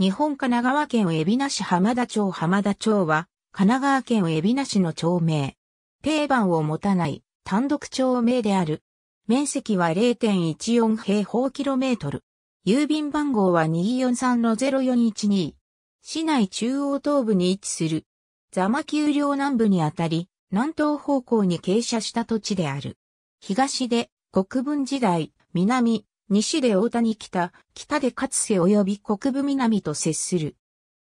日本神奈川県海老名市浜田町浜田町は、神奈川県海老名市の町名。定番を持たない単独町名である。面積は0.14平方キロメートル。郵便番号は243-0412。市内中央東部に位置する。座間丘陵南部にあたり、南東方向に傾斜した土地である。東で国分時代、南、西で大谷北、北で勝瀬及び国分南と接する。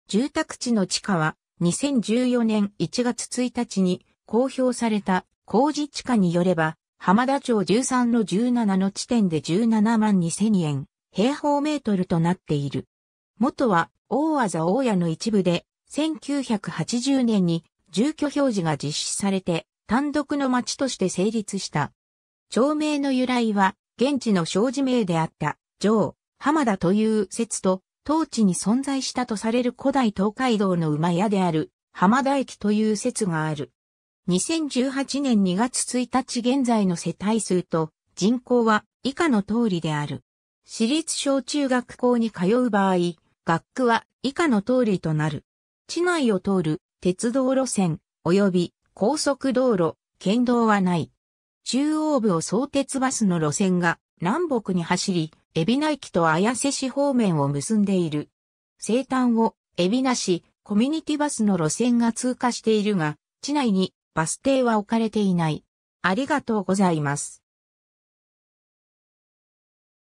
住宅地の地価は、2014年1月1日に公表された工事地価によれば、浜田町13の17の地点で17万2000円、平方メートルとなっている。元は、大技大屋の一部で、1980年に住居表示が実施されて、単独の町として成立した。町名の由来は、現地の生事名であった、城、浜田という説と、当地に存在したとされる古代東海道の馬屋である、浜田駅という説がある。2018年2月1日現在の世帯数と人口は以下の通りである。私立小中学校に通う場合、学区は以下の通りとなる。地内を通る鉄道路線及び高速道路、県道はない。中央部を相鉄バスの路線が南北に走り、海老名駅と綾瀬市方面を結んでいる。西端を海老名市コミュニティバスの路線が通過しているが、地内にバス停は置かれていない。ありがとうございます。